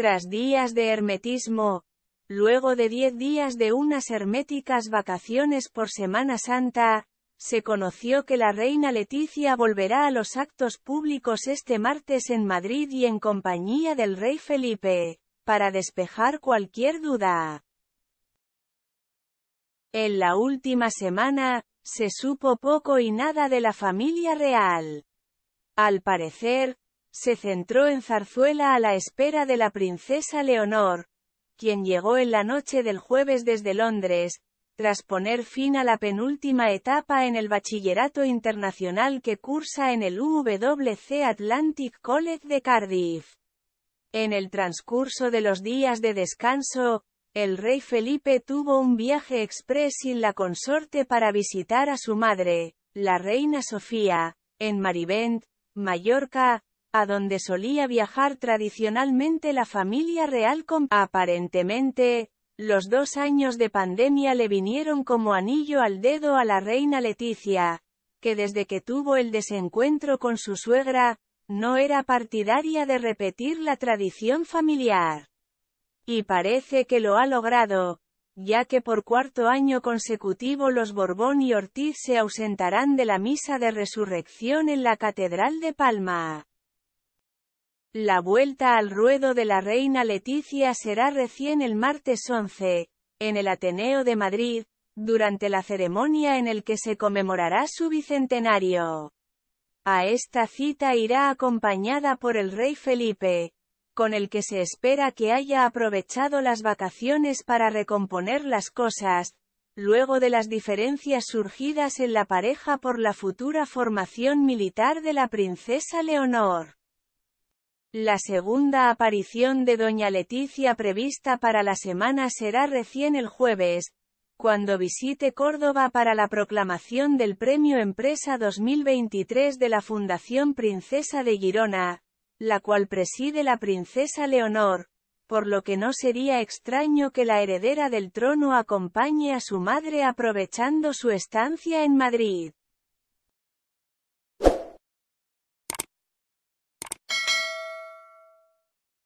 Tras días de hermetismo, luego de diez días de unas herméticas vacaciones por Semana Santa, se conoció que la reina Leticia volverá a los actos públicos este martes en Madrid y en compañía del rey Felipe, para despejar cualquier duda. En la última semana, se supo poco y nada de la familia real. Al parecer, se centró en Zarzuela a la espera de la princesa Leonor, quien llegó en la noche del jueves desde Londres, tras poner fin a la penúltima etapa en el bachillerato internacional que cursa en el UWC Atlantic College de Cardiff. En el transcurso de los días de descanso, el rey Felipe tuvo un viaje express sin la consorte para visitar a su madre, la reina Sofía, en Marivent, Mallorca, a donde solía viajar tradicionalmente la familia real con aparentemente, los dos años de pandemia le vinieron como anillo al dedo a la reina Leticia, que desde que tuvo el desencuentro con su suegra, no era partidaria de repetir la tradición familiar. Y parece que lo ha logrado, ya que por cuarto año consecutivo los Borbón y Ortiz se ausentarán de la misa de resurrección en la Catedral de Palma. La vuelta al ruedo de la reina Leticia será recién el martes 11, en el Ateneo de Madrid, durante la ceremonia en el que se conmemorará su bicentenario. A esta cita irá acompañada por el rey Felipe, con el que se espera que haya aprovechado las vacaciones para recomponer las cosas, luego de las diferencias surgidas en la pareja por la futura formación militar de la princesa Leonor. La segunda aparición de Doña Leticia prevista para la semana será recién el jueves, cuando visite Córdoba para la proclamación del Premio Empresa 2023 de la Fundación Princesa de Girona, la cual preside la princesa Leonor, por lo que no sería extraño que la heredera del trono acompañe a su madre aprovechando su estancia en Madrid.